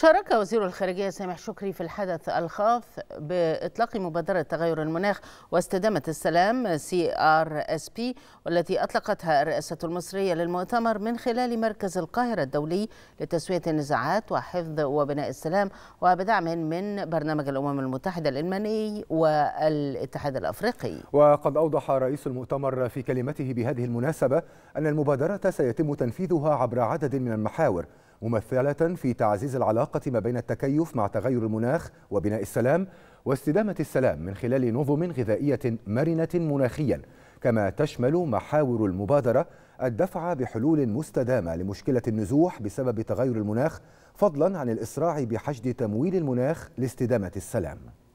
شارك وزير الخارجية سامح شكري في الحدث الخاص بإطلاق مبادرة تغير المناخ واستدامة السلام سي ار اس بي والتي أطلقتها الرئاسة المصرية للمؤتمر من خلال مركز القاهرة الدولي لتسوية النزاعات وحفظ وبناء السلام وبدعم من برنامج الأمم المتحدة الإلماني والاتحاد الأفريقي وقد أوضح رئيس المؤتمر في كلمته بهذه المناسبة أن المبادرة سيتم تنفيذها عبر عدد من المحاور ممثلة في تعزيز العلاقة ما بين التكيف مع تغير المناخ وبناء السلام واستدامة السلام من خلال نظم غذائية مرنة مناخيا كما تشمل محاور المبادرة الدفع بحلول مستدامة لمشكلة النزوح بسبب تغير المناخ فضلا عن الإسراع بحشد تمويل المناخ لاستدامة السلام